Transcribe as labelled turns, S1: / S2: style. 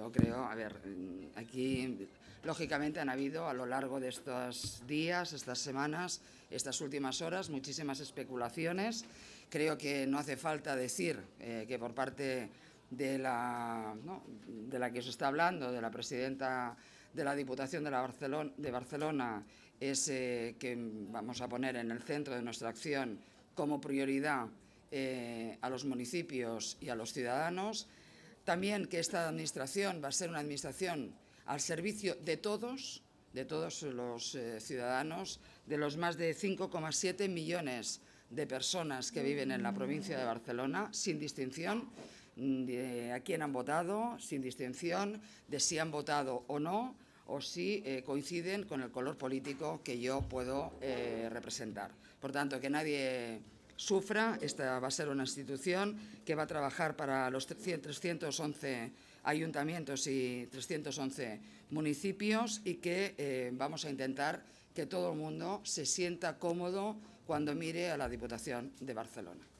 S1: yo creo, a ver, mm, aquí lógicamente han habido a lo largo de estos días, estas semanas, estas últimas horas, muchísimas especulaciones. Creo que no hace falta decir eh, que por parte de la, de la que se está hablando, de la presidenta de la Diputación de, la Barcelona, de Barcelona, es eh, que vamos a poner en el centro de nuestra acción como prioridad eh, a los municipios y a los ciudadanos también que esta administración va a ser una administración al servicio de todos, de todos los eh, ciudadanos, de los más de 5,7 millones de personas que viven en la provincia de Barcelona, sin distinción de a quién han votado, sin distinción de si han votado o no, o si eh, coinciden con el color político que yo puedo eh, representar. Por tanto, que nadie SUFRA, esta va a ser una institución que va a trabajar para los 311 ayuntamientos y 311 municipios y que eh, vamos a intentar que todo el mundo se sienta cómodo cuando mire a la Diputación de Barcelona.